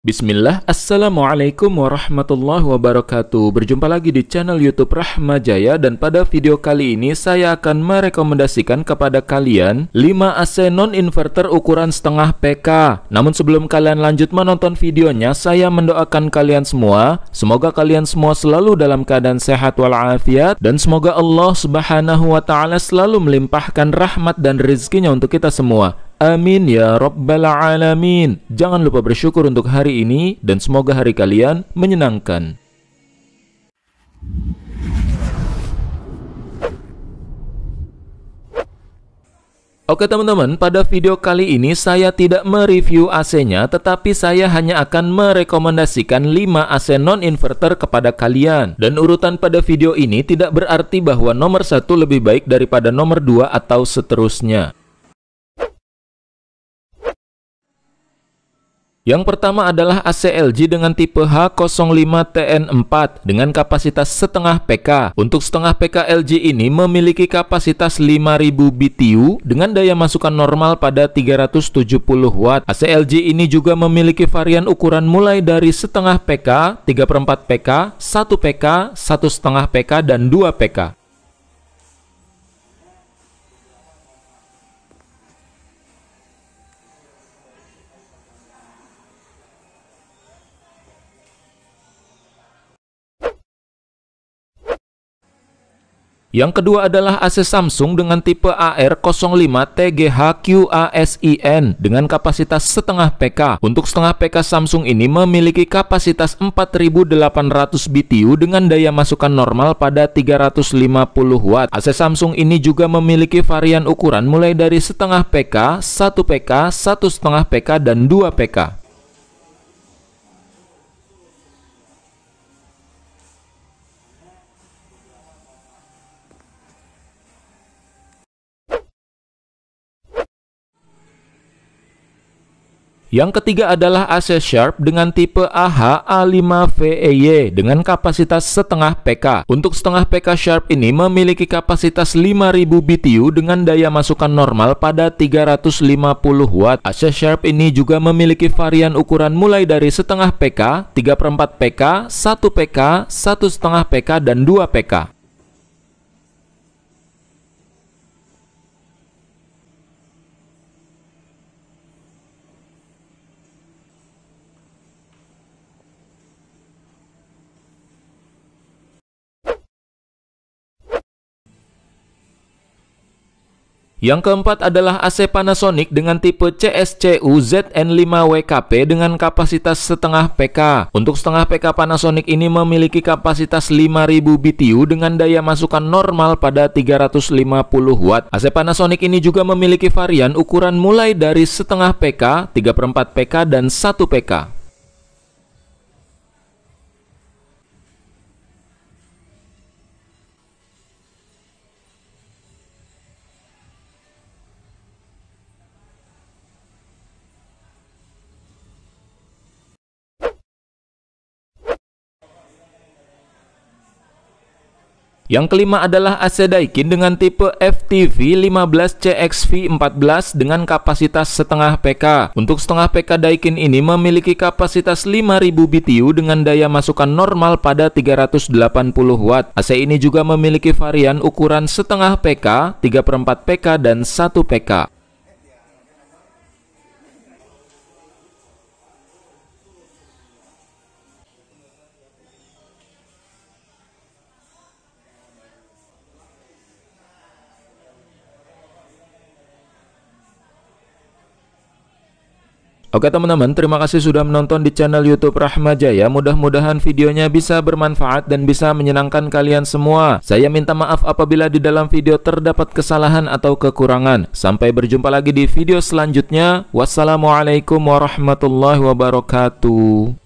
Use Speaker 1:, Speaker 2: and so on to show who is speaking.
Speaker 1: Bismillah, Assalamualaikum warahmatullahi wabarakatuh Berjumpa lagi di channel youtube Rahma Jaya Dan pada video kali ini saya akan merekomendasikan kepada kalian 5 AC non-inverter ukuran setengah PK Namun sebelum kalian lanjut menonton videonya Saya mendoakan kalian semua Semoga kalian semua selalu dalam keadaan sehat walafiat Dan semoga Allah subhanahu wa ta'ala selalu melimpahkan rahmat dan rezekinya untuk kita semua Amin ya Rabbal Alamin. Jangan lupa bersyukur untuk hari ini dan semoga hari kalian menyenangkan. Oke teman-teman, pada video kali ini saya tidak mereview AC-nya tetapi saya hanya akan merekomendasikan 5 AC non-inverter kepada kalian. Dan urutan pada video ini tidak berarti bahwa nomor satu lebih baik daripada nomor 2 atau seterusnya. Yang pertama adalah ACLG dengan tipe H05TN4 dengan kapasitas setengah PK. Untuk setengah PK LG ini memiliki kapasitas 5000 BTU dengan daya masukan normal pada 370 Watt. ACLG ini juga memiliki varian ukuran mulai dari setengah PK, 3 per 4 PK, 1 PK, setengah PK, dan 2 PK. Yang kedua adalah AC Samsung dengan tipe AR05 TGHQASIN dengan kapasitas setengah PK. Untuk setengah PK Samsung ini memiliki kapasitas 4800 BTU dengan daya masukan normal pada 350 Watt. AC Samsung ini juga memiliki varian ukuran mulai dari setengah PK, 1 PK, satu setengah PK, dan 2 PK. Yang ketiga adalah AC Sharp dengan tipe AH-A5VEY dengan kapasitas setengah PK. Untuk setengah PK Sharp ini memiliki kapasitas 5000 BTU dengan daya masukan normal pada 350 Watt. AC Sharp ini juga memiliki varian ukuran mulai dari setengah PK, 3 4 PK, 1 PK, 1 setengah PK, dan 2 PK. Yang keempat adalah AC Panasonic dengan tipe CSCU ZN5WKP dengan kapasitas setengah PK. Untuk setengah PK Panasonic ini memiliki kapasitas 5000 BTU dengan daya masukan normal pada 350 Watt. AC Panasonic ini juga memiliki varian ukuran mulai dari setengah PK, 3 4 PK, dan 1 PK. Yang kelima adalah AC Daikin dengan tipe FTV 15CXV14 dengan kapasitas setengah PK. Untuk setengah PK Daikin ini memiliki kapasitas 5000 BTU dengan daya masukan normal pada 380 Watt. AC ini juga memiliki varian ukuran setengah PK, 3 4 PK, dan 1 PK. Oke teman-teman, terima kasih sudah menonton di channel YouTube Rahma Jaya. Mudah-mudahan videonya bisa bermanfaat dan bisa menyenangkan kalian semua. Saya minta maaf apabila di dalam video terdapat kesalahan atau kekurangan. Sampai berjumpa lagi di video selanjutnya. Wassalamualaikum warahmatullahi wabarakatuh.